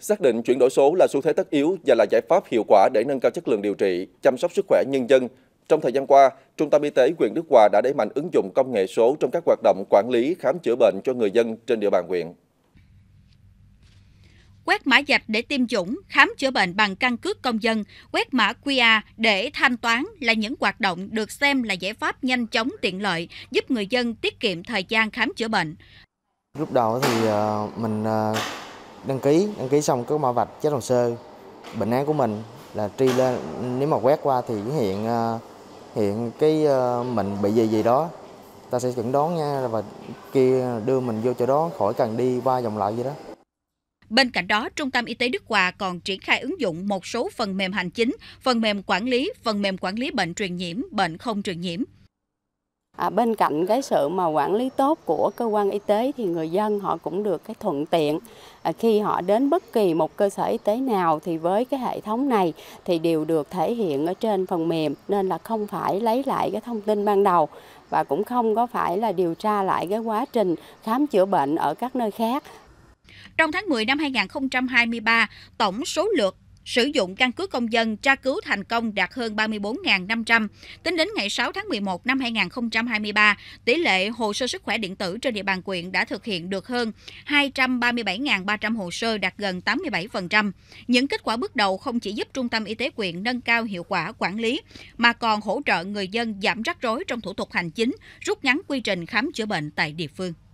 Xác định chuyển đổi số là xu thế tất yếu và là giải pháp hiệu quả để nâng cao chất lượng điều trị, chăm sóc sức khỏe nhân dân. Trong thời gian qua, Trung tâm Y tế huyện Đức Hòa đã đẩy mạnh ứng dụng công nghệ số trong các hoạt động quản lý, khám chữa bệnh cho người dân trên địa bàn huyện. Quét mã vạch để tiêm chủng, khám chữa bệnh bằng căn cước công dân, quét mã QR để thanh toán là những hoạt động được xem là giải pháp nhanh chóng tiện lợi, giúp người dân tiết kiệm thời gian khám chữa bệnh. Lúc đầu thì ờ, mình ờ, đăng ký đăng ký xong cứ mã vạch chết hồ sơ bệnh án của mình là tri lên nếu mà quét qua thì hiện ờ, hiện cái ờ, mình bị gì gì đó ta sẽ chuẩn đoán nha và kia đưa mình vô chỗ đó khỏi cần đi qua vòng lại gì đó Bên cạnh đó, Trung tâm Y tế Đức Hòa còn triển khai ứng dụng một số phần mềm hành chính, phần mềm quản lý, phần mềm quản lý bệnh truyền nhiễm, bệnh không truyền nhiễm. À, bên cạnh cái sự mà quản lý tốt của cơ quan y tế thì người dân họ cũng được cái thuận tiện à, khi họ đến bất kỳ một cơ sở y tế nào thì với cái hệ thống này thì đều được thể hiện ở trên phần mềm nên là không phải lấy lại cái thông tin ban đầu và cũng không có phải là điều tra lại cái quá trình khám chữa bệnh ở các nơi khác. Trong tháng 10 năm 2023, tổng số lượt sử dụng căn cước công dân tra cứu thành công đạt hơn 34.500. Tính đến ngày 6 tháng 11 năm 2023, tỷ lệ hồ sơ sức khỏe điện tử trên địa bàn quyện đã thực hiện được hơn 237.300 hồ sơ đạt gần 87%. Những kết quả bước đầu không chỉ giúp Trung tâm Y tế quyện nâng cao hiệu quả quản lý, mà còn hỗ trợ người dân giảm rắc rối trong thủ tục hành chính, rút ngắn quy trình khám chữa bệnh tại địa phương.